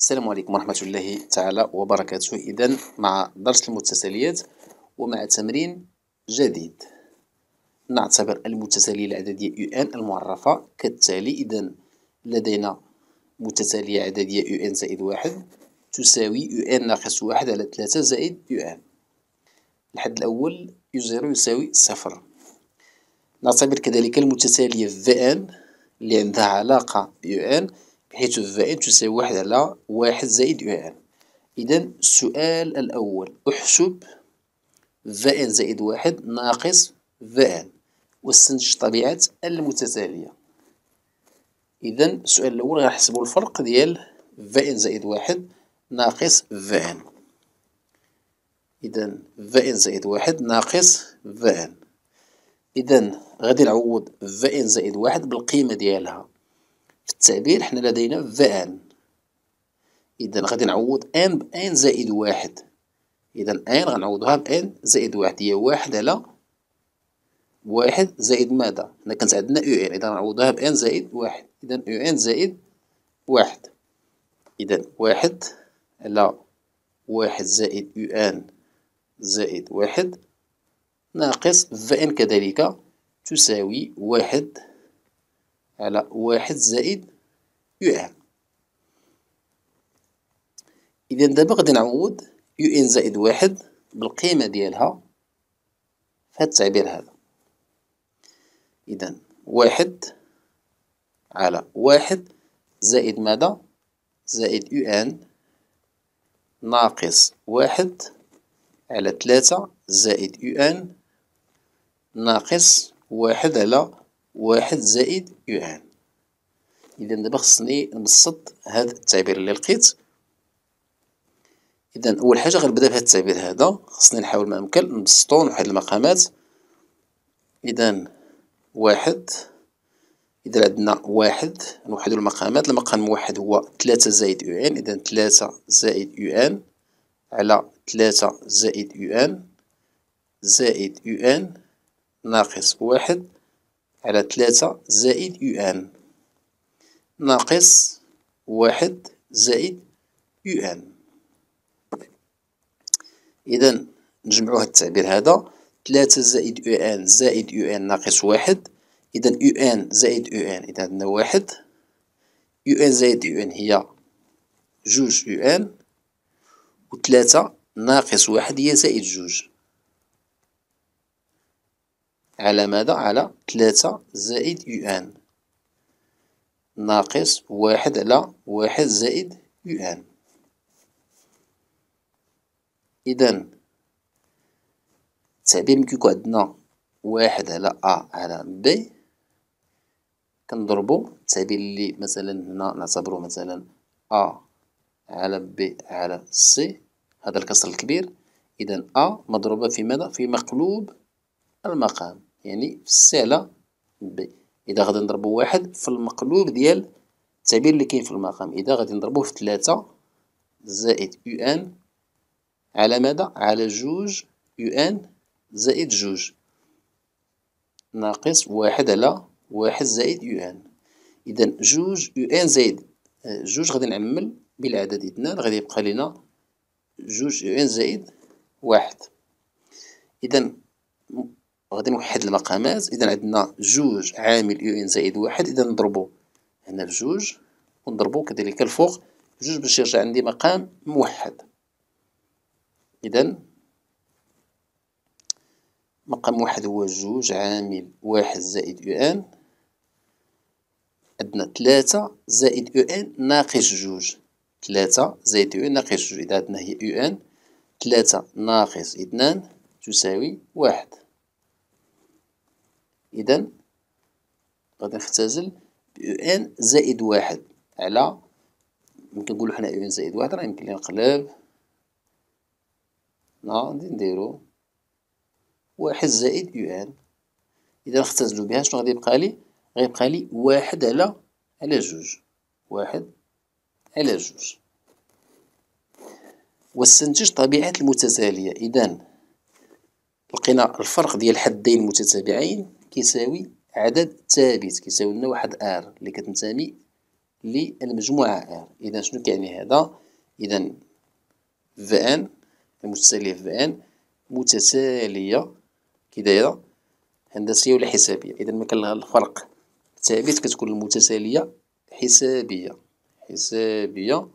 السلام عليكم ورحمة الله تعالى وبركاته إذا مع درس المتساليات ومع تمرين جديد نعتبر المتسالية العددية يو ان المعرفة كالتالي إذا لدينا متتالية عددية يو ان زائد واحد تساوي يو ان ناقص واحد على ثلاثة زائد يو ان الحد الأول يو زيرو يساوي صفر نعتبر كذلك المتتالية في ان اللي عندها علاقة يو ان حيث ف ان تساوي واحد على واحد زائد يو ان إذا السؤال الأول احسب f ان زائد واحد ناقص f ان واستنتج طبيعة المتتالية إذا السؤال الأول غنحسبو الفرق ديال f ان زائد واحد ناقص f ان إذا f ان زائد واحد ناقص f ان إذا غادي نعوض f ان زائد واحد بالقيمة ديالها في التعبير حنا لدينا فان إذا غادي نعوض ان بان زائد واحد إذا ان غنعوضها بان زائد واحد هي واحد على واحد زائد ماذا هنا كانت عندنا او ان إذا غنعوضها بان زائد واحد إذا او ان زائد واحد إذا واحد على واحد زائد او ان زائد واحد ناقص فان كذلك تساوي واحد على واحد زائد يو ان إذا دابا غادي نعوض يو ان زائد واحد بالقيمة ديالها في هذا التعبير هذا إذا واحد على واحد زائد ماذا زائد يو ان ناقص واحد على تلاتة زائد يو ان ناقص واحد على واحد زائد يو ان إذا دابا خصني نبسط هاد التعبير اللي لقيت إذا أول حاجة غنبدا بهاد التعبير هذا خصني نحاول ما أمكن نبسطو لواحد المقامات إذا واحد إذا عندنا واحد نوحدو المقامات المقام واحد هو تلاتة زائد يو ان إذا تلاتة زائد يو ان على تلاتة زائد يو ان زائد يو ان ناقص واحد على ثلاثة زائد يو ان ناقص واحد زائد يو ان إذا نجمعو هاد التعبير هذا ثلاثة زائد يو ان زائد يو ان ناقص واحد إذا يو ان زائد يو ان إذا عندنا واحد يو ان زائد يو ان هي جوج يو ان وثلاثة ناقص واحد هي زائد جوج على ماذا على ثلاثة زائد يو ان ناقص واحد على واحد زائد يو ان إذا التعبير كيكون عندنا واحد على أ على بي كنضربو التعبير اللي مثلا هنا نعتبرو مثلا أ على بي على سي هذا الكسر الكبير إذا أ مضروبة في ماذا في مقلوب المقام يعني في السالة بي إذا غادي نضربو واحد في المقلوب ديال التعبير اللي كاين في المقام إذا غادي نضربوه في تلاتة زائد يو أن على ماذا على جوج يو أن زائد جوج ناقص واحد على واحد زائد يو أن إذا جوج يو أن زائد آه، جوج غادي نعمل بالعدد اثنان غادي يبقى لنا جوج يو أن زائد واحد إذا غادي نوحد المقامات اذا عندنا جوج عامل يو ان زائد واحد اذا نضربو هنا بجوج ونضربو كذلك الفوق بجوج باش يرجع عندي مقام موحد اذا مقام واحد هو جوج عامل واحد زائد يو ان عندنا ثلاثة زائد يو ان ناقص جوج ثلاثة زائد يو ان ناقص جوج إذا عندنا هي يو ان ثلاثة ناقص اثنان تساوي واحد إذا غادي نختزل بأو إن زائد واحد على يمكن نقولو حنا إن زائد واحد راه يمكن لي نقلب غادي نديرو واحد زائد أو إن إذا نختزلو بها شنو غادي يبقى لي غيبقى لي واحد على على جوج واحد على جوج واستنتج طبيعة المتتالية إذا لقينا الفرق ديال حدين متتابعين كيساوي عدد ثابت كيساوي لنا واحد ار اللي كتنتمي للمجموعة ار إذا شنو كيعني هذا إذا فان المتسالية فان متتالية كي دايرة هندسية ولا حسابية إذا ما كان الفرق ثابت كتكون المتتالية حسابية حسابية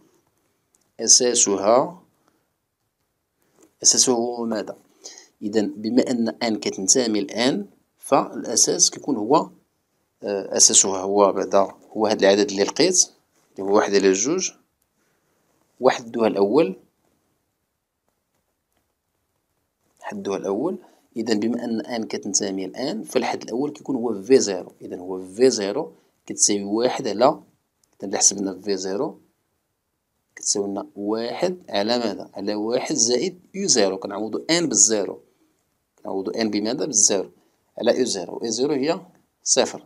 أساسها أساسه هو ماذا؟ إذا بما أن أن كتنتمي الآن فالاساس كيكون هو اساسه هو بعدا هو هاد العدد اللي لقيت اللي هو واحد على جوج وحدوها الاول حدوها الاول اذا بما ان ان كتنتمي الان فالحد الاول كيكون هو في زيرو اذا هو في زيرو كتساوي واحد على اذا اللي حسبنا في زيرو كتساوي لنا واحد على ماذا على واحد زائد يو زيرو كنعوضو ان بالزيرو كنعوضو ان بماذا بالزيرو على إي زيرو إي زيرو هي صفر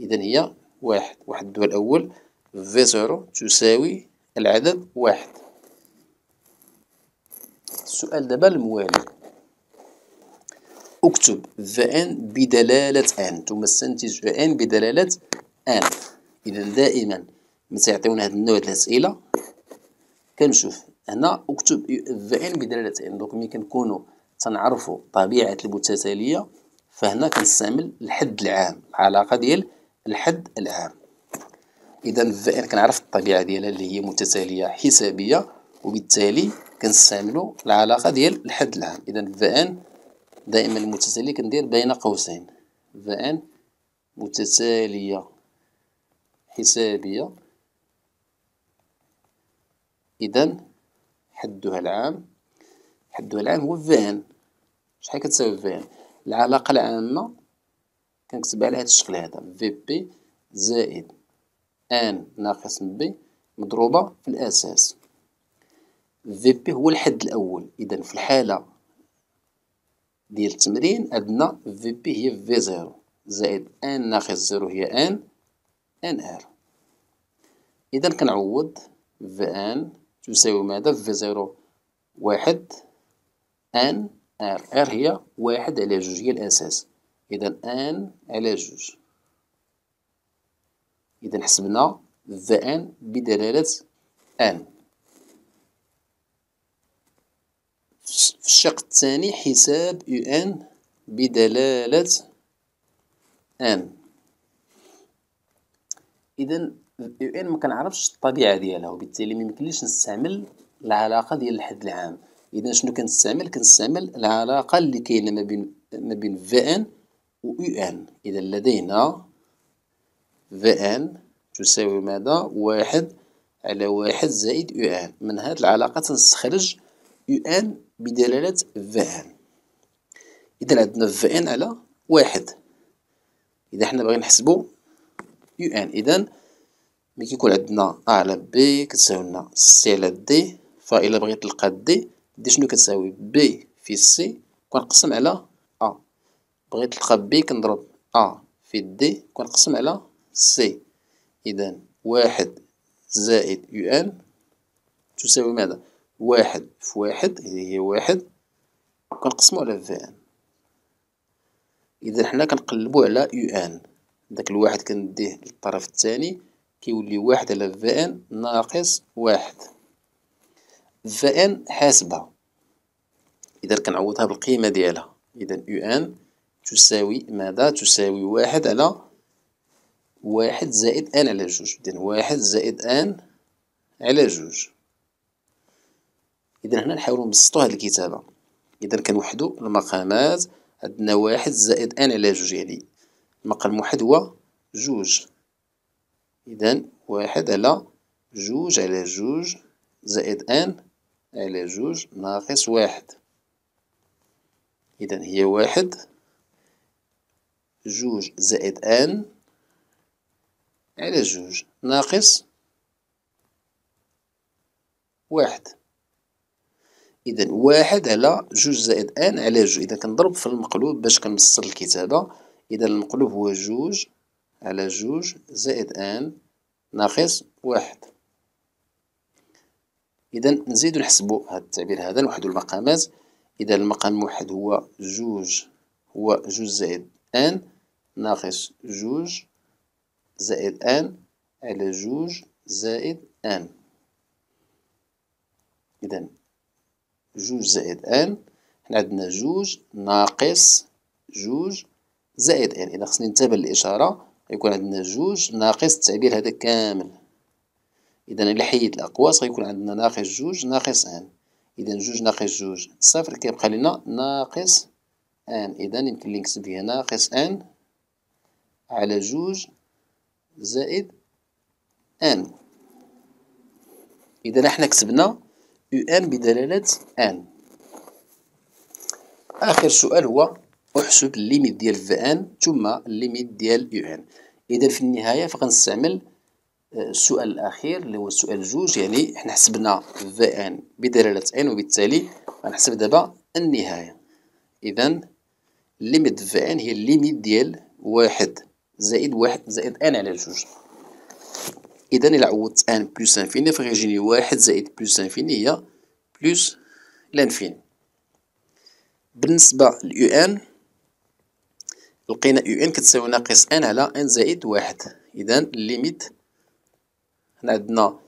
إذا هي واحد واحد الدور الأول في زيرو تساوي العدد واحد السؤال دابا الموالي اكتب فان بدلالة ان ثم استنتج فان بدلالة ان إذا دائما متى يعطيونا هاد النوع د الأسئلة كنشوف هنا اكتب فان بدلالة ان دونك ملي كنكونو تنعرفو طبيعة المتتالية فهنا كنستعمل الحد العام العلاقه ديال الحد العام اذا فان كنعرف الطبيعه ديالها اللي هي متتاليه حسابيه وبالتالي كنستعملوا العلاقه ديال الحد العام اذا فان دائما متتاليه كندير بين قوسين فان متتاليه حسابيه اذا حدها العام حدها العام هو فان شحال كتساوي فان العلاقة العامة كنكتبها على هذا الشكل هذا في بي زائد ان ناقص بي مضروبة في الأساس في بي هو الحد الأول إذا في الحالة ديال التمرين عندنا في بي هي في زيرو زائد ان ناقص زيرو هي ان ان ار إذا كنعوض في ان تساوي ماذا في زيرو واحد ان ار آه، ار هي واحد على جوج هي الاساس اذا ان على جوج اذا حسبنا ذا ان بدلاله ان في الشق الثاني حساب يو ان بدلاله ان اذا يو ان ما كنعرفش الطبيعه ديالها وبالتالي ما يمكنليش نستعمل العلاقه ديال الحد العام اذا شنو كنستعمل كنستعمل العلاقه اللي كاينه ما بين ما بين في ان و يو ان اذا لدينا في ان تساوي ماذا واحد على واحد زائد يو ان من هذه العلاقه تنستخرج يو ان بدلاله في ان اذا عندنا في ان على واحد اذا حنا باغيين نحسبو يو ان اذا ملي كيكون عندنا ا على بي كتساوي لنا سي على دي فإلا بغيت تلقى دي دي شنو كتساوي بي في سي كنقسم على ا بغيت نلقى بي كنضرب ا في دي كنقسم على سي اذا واحد زائد يو ان تساوي ماذا واحد في واحد اللي هي واحد كنقسمو على في ان اذا حنا كنقلبو على يو ان داك الواحد كنديه للطرف الثاني كيولي واحد على في ان ناقص واحد في ان حاسبة إذا كنعوضها بالقيمة ديالها إذا يو ان تساوي ماذا تساوي واحد على واحد زائد ان على جوج إذا واحد زائد ان على جوج إذا هنا نحاولو نبسطو هاد الكتابة إذا كنوحدو المقامات عندنا واحد زائد ان على جوج يعني المقام الموحد هو جوج إذا واحد على جوج على جوج زائد ان على جوج ناقص واحد إذن هي واحد جوج زائد ان على جوج ناقص واحد إذن واحد على جوج زائد ان على جوج إذا كنضرب في المقلوب باش كنبسط الكتابة إذا المقلوب هو جوج على جوج زائد ان ناقص واحد إذا نزيدو نحسبو هاد التعبير هذا نوحد المقامات إذا المقام الموحد هو جوج هو جوج زائد ان ناقص جوج زائد ان على جوج زائد ان إذا جوج زائد ان حنا عندنا جوج ناقص جوج زائد ان إذا خصني نتبع الإشارة يكون عندنا جوج ناقص التعبير هذا كامل إذا حيد الأقواس سيكون عندنا ناقص جوج ناقص ان إذا جوج ناقص جوج صفر كيبقى لنا ناقص ان إذا يمكن لي نكتب هي ناقص ان على جوج زائد ان إذا احنا كتبنا أو ان بدلالة ان آخر سؤال هو احسب الليميت ديال في ان ثم الليميت ديال أو ان إذا في النهاية فغنستعمل السؤال الأخير اللي هو السؤال جوج يعني حنا حسبنا في ان بدلالة ان وبالتالي غنحسب دابا النهاية إذا ليميت في ان هي الليميت ديال واحد زائد واحد زائد ان على جوج إذا إلا عوضت ان بلس انفيني فغيجيني واحد زائد بلس انفيني هي بلس لانفيني بالنسبة ليو ان لقينا يو ان كتساوي ناقص ان على ان زائد واحد إذا ليميت هنا عندنا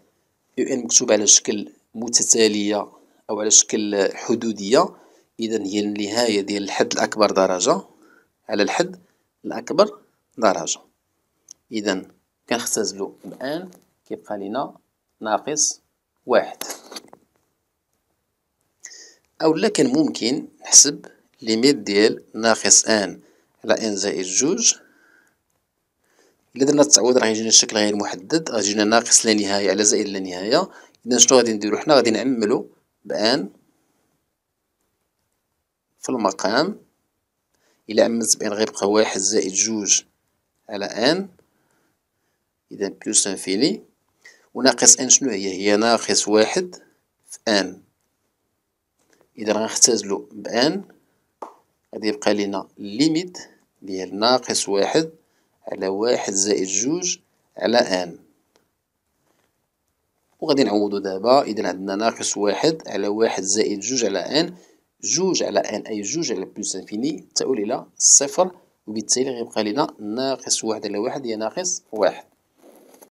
يو ان مكتوب على شكل متتالية أو على شكل حدودية إذا هي النهاية ديال الحد الأكبر درجة على الحد الأكبر درجة إذا كنختزلو الآن كيبقى لينا ناقص واحد أولا كان ممكن نحسب ليميت ديال ناقص ان على ان زائد جوج إلا درنا التعويض راه يجينا الشكل غير محدد غيجينا ناقص لا نهاية على زائد لا نهاية إذا شنو غادي نديرو حنا غادي نعملو بأن في المقام إلا عملت بأن غيبقى واحد زائد جوج على أن إذا بلوس انفيني وناقص أن شنو هي هي ناقص واحد في أن إذا غنختزلو بأن غادي يبقى لينا ليميت ديال ناقص واحد على واحد زائد جوج على ان وغادي نعوضو دابا اذا عندنا ناقص واحد على واحد زائد جوج على ان جوج على ان اي جوج على بلس انفيني تؤول الى صفر وبالتالي غيبقى لنا ناقص واحد على واحد هي ناقص واحد